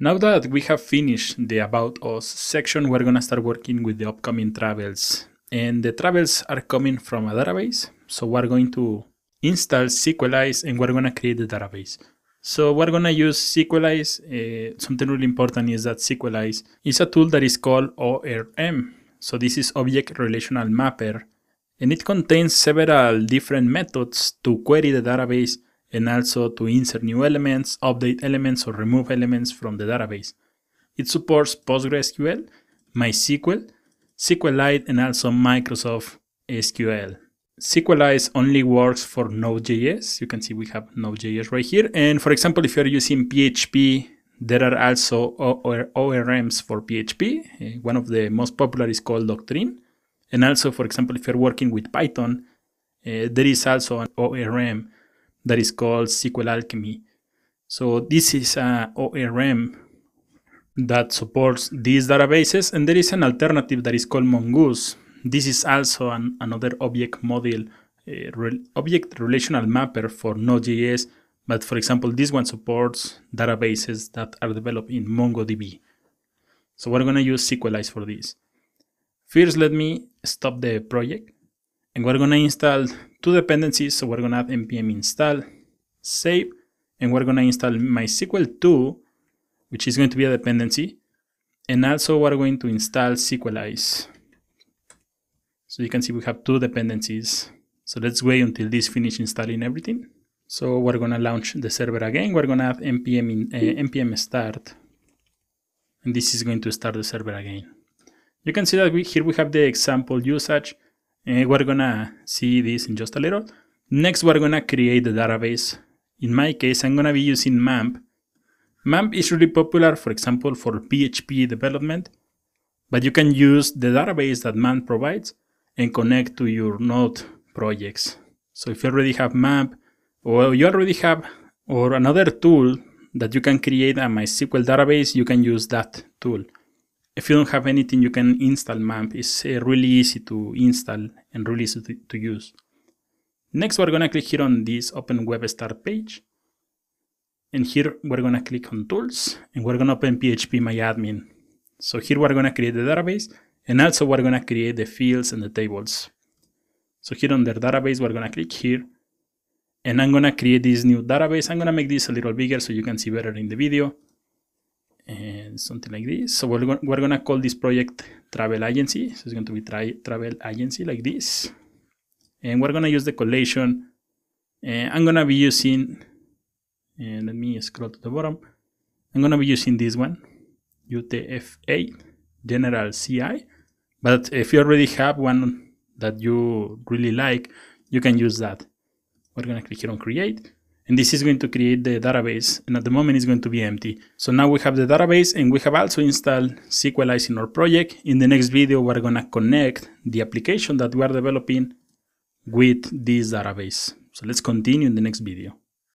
Now that we have finished the About Us section, we're gonna start working with the upcoming travels. And the travels are coming from a database. So we're going to install SQLize and we're gonna create the database. So we're gonna use SQLize. Uh, something really important is that SQLize is a tool that is called ORM. So this is Object Relational Mapper. And it contains several different methods to query the database and also to insert new elements, update elements, or remove elements from the database. It supports PostgreSQL, MySQL, SQLite, and also Microsoft SQL. SQLite only works for Node.js. You can see we have Node.js right here. And for example, if you're using PHP, there are also ORMs for PHP. Eh, one of the most popular is called Doctrine. And also, for example, if you're working with Python, uh, there is also an ORM that is called SQL Alchemy. So this is a ORM that supports these databases. And there is an alternative that is called Mongoose. This is also an, another object model, uh, eh, re object relational mapper for Node.js. But for example, this one supports databases that are developed in MongoDB. So we're gonna use SQLize for this. First, let me stop the project and we're going to install two dependencies. So we're going to add npm install save, and we're going to install MySQL2, which is going to be a dependency. And also we're going to install SQLize. So you can see we have two dependencies. So let's wait until this finish installing everything. So we're going to launch the server again. We're going to add npm, in, uh, npm start. And this is going to start the server again. You can see that we, here we have the example usage uh, we're gonna see this in just a little. Next, we're gonna create the database. In my case, I'm gonna be using MAMP. MAMP is really popular, for example, for PHP development, but you can use the database that MAMP provides and connect to your Node projects. So if you already have MAMP, or you already have, or another tool that you can create a MySQL database, you can use that tool if you don't have anything, you can install MAMP. It's uh, really easy to install and really easy to, to use. Next, we're going to click here on this Open Web Start page. And here we're going to click on Tools and we're going to open PHP My Admin. So here we're going to create the database and also we're going to create the fields and the tables. So here on the database, we're going to click here and I'm going to create this new database. I'm going to make this a little bigger so you can see better in the video and something like this. So we're, go we're gonna call this project travel agency. So it's going to be travel agency like this. And we're gonna use the collation. And I'm gonna be using, and let me scroll to the bottom. I'm gonna be using this one, UTF-8 General CI. But if you already have one that you really like, you can use that. We're gonna click here on create and this is going to create the database and at the moment it's going to be empty. So now we have the database and we have also installed SQLize in our project. In the next video we're going to connect the application that we are developing with this database. So let's continue in the next video.